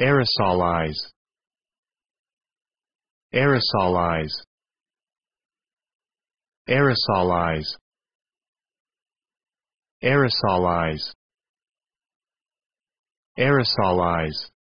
aerosolize aerosolize aerosolize aerosolize aerosolize